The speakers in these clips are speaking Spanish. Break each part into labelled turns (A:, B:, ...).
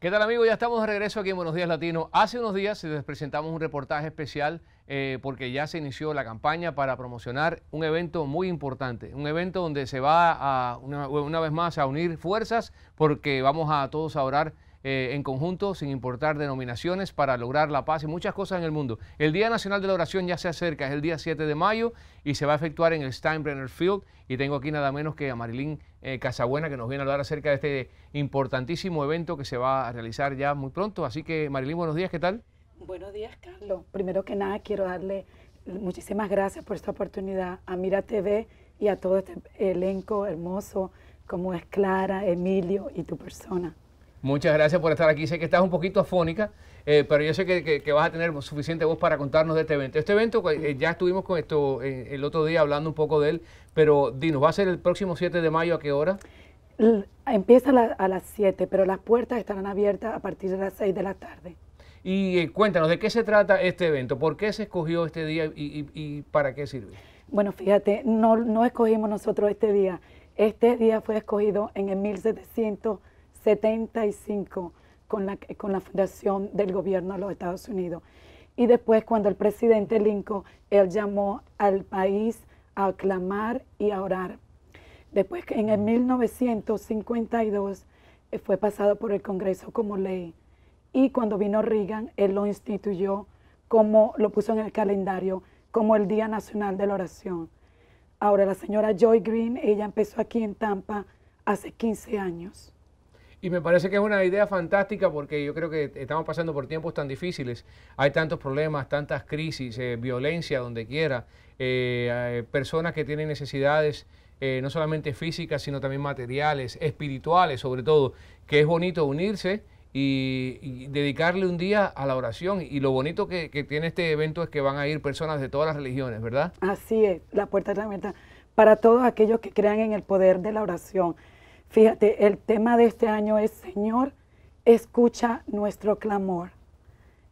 A: ¿Qué tal amigos? Ya estamos de regreso aquí en Buenos Días Latino. Hace unos días les presentamos un reportaje especial eh, porque ya se inició la campaña para promocionar un evento muy importante, un evento donde se va a una vez más a unir fuerzas porque vamos a todos a orar eh, en conjunto, sin importar denominaciones, para lograr la paz y muchas cosas en el mundo. El Día Nacional de la Oración ya se acerca, es el día 7 de mayo y se va a efectuar en el Steinbrenner Field. Y tengo aquí nada menos que a Marilyn eh, Casabuena que nos viene a hablar acerca de este importantísimo evento que se va a realizar ya muy pronto. Así que Marilyn, buenos días, ¿qué tal?
B: Buenos días, Carlos. Primero que nada, quiero darle muchísimas gracias por esta oportunidad a Mira TV y a todo este elenco hermoso como es Clara, Emilio y tu persona.
A: Muchas gracias por estar aquí. Sé que estás un poquito afónica, eh, pero yo sé que, vas a tener suficiente voz para contarnos de este evento. Este evento, pues, eh, ya estuvimos con esto eh, el otro día hablando un poco de él, pero dinos, ¿va a ser el próximo 7 de mayo a qué hora?
B: Empieza a las 7, pero las puertas estarán abiertas a partir de las 6 de la tarde.
A: Y cuéntanos, ¿de qué se trata este evento? ¿Por qué se escogió este día y, para qué sirve?
B: Bueno, fíjate, no, no escogimos nosotros este día. Este día fue escogido en el 1700 75 con la, con la fundación del gobierno de los Estados Unidos. Y después cuando el presidente Lincoln, él llamó al país a clamar y a orar. Después en el 1952 eh, fue pasado por el Congreso como ley. Y cuando vino Reagan, él lo instituyó como, lo puso en el calendario, como el Día Nacional de la Oración. Ahora, la señora Joy Green, ella empezó aquí en Tampa hace 15 años.
A: Y me parece que es una idea fantástica porque yo creo que estamos pasando por tiempos tan difíciles. Hay tantos problemas, tantas crisis, eh, violencia donde quiera, eh, personas que tienen necesidades eh, no solamente físicas, sino también materiales, espirituales sobre todo, que es bonito unirse y, dedicarle un día a la oración. Y lo bonito que, tiene este evento es que van a ir personas de todas las religiones, ¿verdad?
B: Así es, la puerta de la para todos aquellos que crean en el poder de la oración. Fíjate, el tema de este año es, Señor, escucha nuestro clamor.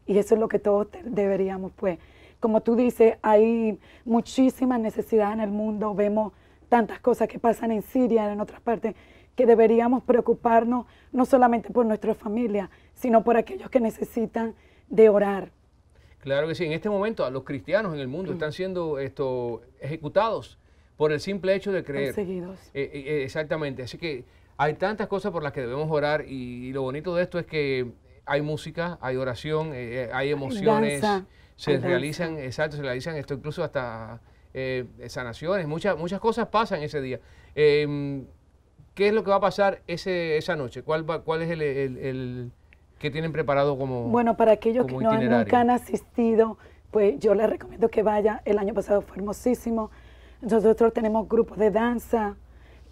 B: Y eso es lo que todos deberíamos, pues. Como tú dices, hay muchísimas necesidades en el mundo, vemos tantas cosas que pasan en Siria, en otras partes, que deberíamos preocuparnos no solamente por nuestra familia, sino por aquellos que necesitan de orar.
A: Claro que sí, en este momento a los cristianos en el mundo mm. están siendo ejecutados por el simple hecho de creer. Seguidos. Eh, eh, eh, exactamente. Así que hay tantas cosas por las que debemos orar y, lo bonito de esto es que hay música, hay oración, hay emociones. se realizan, exacto, se realizan esto incluso hasta sanaciones. Muchas, muchas cosas pasan ese día. Em, ¿Qué es lo que va a pasar ese, esa noche? ¿Cuál, cuál es el, que tienen preparado como Bueno,
B: para aquellos que no, nunca han asistido, pues yo les recomiendo que vayan. El año pasado fue hermosísimo. Nosotros tenemos grupos de danza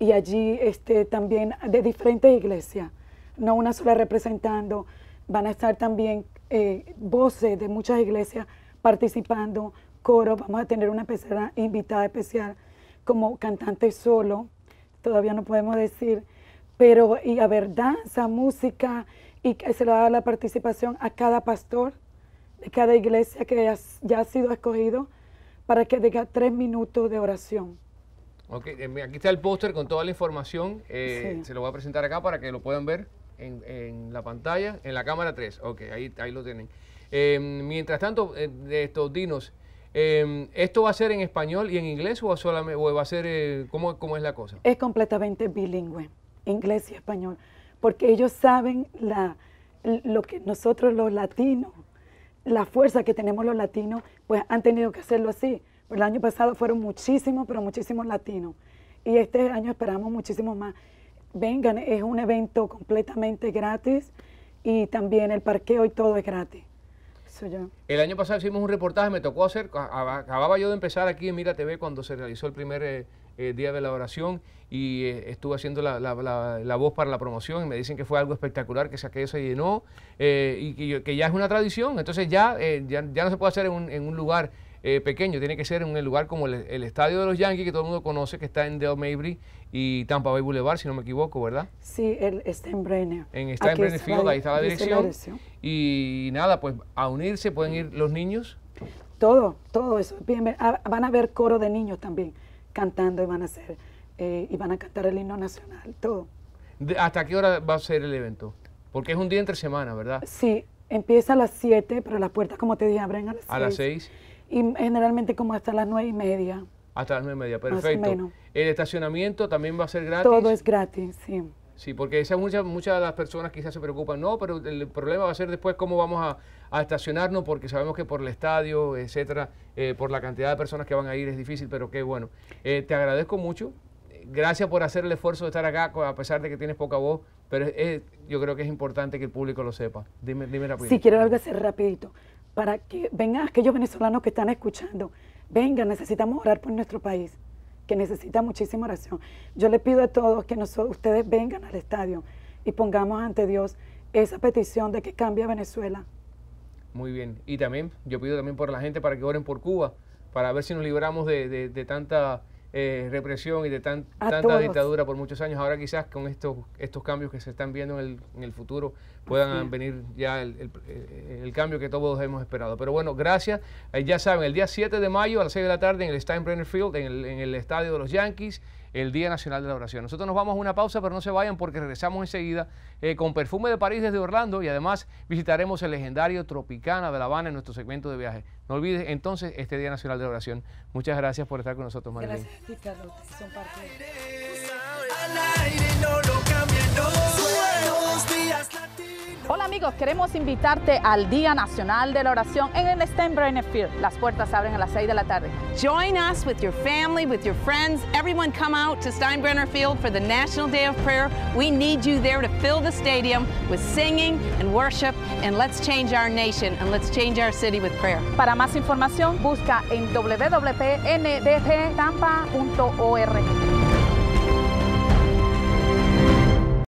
B: y allí este, también de diferentes iglesias, no una sola representando, van a estar también eh, voces de muchas iglesias participando, coro. vamos a tener una invitada especial como cantante solo, todavía no podemos decir, pero y a ver, danza, música, y que se le dar la participación a cada pastor de cada iglesia que ya ha sido escogido para que diga tres minutos de oración.
A: Ok, eh, aquí está el póster con toda la información. Eh, se lo voy a presentar acá para que lo puedan ver en, en la pantalla, en la cámara 3. Ok, ahí, ahí lo tienen. Em, mientras tanto, eh, de estos dinos, em, ¿esto va a ser en español y en inglés o, o va a ser, ¿cómo, ¿cómo, es la cosa?
B: Es completamente bilingüe, inglés y español, porque ellos saben la, lo que nosotros los latinos la fuerza que tenemos los latinos, pues han tenido que hacerlo así. El año pasado fueron muchísimos, pero muchísimos latinos. Y este año esperamos muchísimos más. Vengan, es un evento completamente gratis y también el parqueo y todo es gratis.
A: El año pasado hicimos un reportaje, me tocó hacer, acababa yo de empezar aquí en Mira TV cuando se realizó el primer eh, eh, día de la oración y eh, estuve haciendo la, voz para la promoción y me dicen que fue algo espectacular, que aquello se llenó y que, que, ya es una tradición. Entonces ya, ya, no se puede hacer en un, en un lugar eh, pequeño, tiene que ser en un lugar como el, estadio de los Yankees, que todo el mundo conoce, que está en Del Mabry y Tampa Bay Boulevard, si no me equivoco, ¿verdad?
B: Sí, está en Brenner.
A: En, está en Brenner Field, ahí está la dirección. Y nada, pues a unirse pueden ir los niños.
B: Todo, todo eso. Ah, van a ver coro de niños también cantando y van a hacer, eh, y van a cantar el himno nacional, todo.
A: ¿Hasta qué hora va a ser el evento? Porque es un día entre semana, ¿verdad?
B: Sí, empieza a las 7, pero las puertas, como te dije, abren a las 6. A las 6 y generalmente como hasta las nueve y media.
A: Hasta las nueve y media, perfecto. El estacionamiento también va a ser gratis. Todo
B: es gratis, sí.
A: Sí, porque esas muchas, muchas de las personas quizás se preocupan, no, pero el problema va a ser después cómo vamos a, estacionarnos, porque sabemos que por el estadio, etcétera, eh, por la cantidad de personas que van a ir es difícil, pero qué bueno. Eh, te agradezco mucho, gracias por hacer el esfuerzo de estar acá, a pesar de que tienes poca voz, pero yo creo que es importante que el público lo sepa. Dime, dime rápido, Sí, quiero algo hacer
B: rapidito para que vengan aquellos venezolanos que están escuchando, vengan, necesitamos orar por nuestro país, que necesita muchísima oración. Yo le pido a todos que ustedes vengan al estadio y pongamos ante Dios esa petición de que cambie Venezuela.
A: Muy bien, y también yo pido también por la gente para que oren por Cuba, para ver si nos libramos de, de, de tanta eh, represión y de tan, tanta dictadura por muchos años. Ahora quizás con estos, estos cambios que se están viendo en el, en el futuro puedan venir ya eh, el, cambio que todos hemos esperado. Pero bueno, gracias. Eh, ya saben, el día 7 de mayo a las 6 de la tarde en el Steinbrenner Field, en el, en el estadio de los Yankees el Día Nacional de la Oración. Nosotros nos vamos a una pausa, pero no se vayan porque regresamos enseguida eh, con Perfume de París desde Orlando y además visitaremos el legendario Tropicana de La Habana en nuestro segmento de viaje. No olvides entonces este Día Nacional de la Oración. Muchas gracias por estar con nosotros, María.
B: Gracias, Son parte Hola amigos, queremos invitarte al Día Nacional de la Oración en el Steinbrenner Field. Las puertas abren a las 6 de la tarde. Join us with your family, with your friends. Everyone come out to Steinbrenner Field for the National Day of Prayer. We need you there to fill the stadium with singing and worship and let's change our nation and let's change our city with prayer. Para más información, busca en www.ndgtampa.org.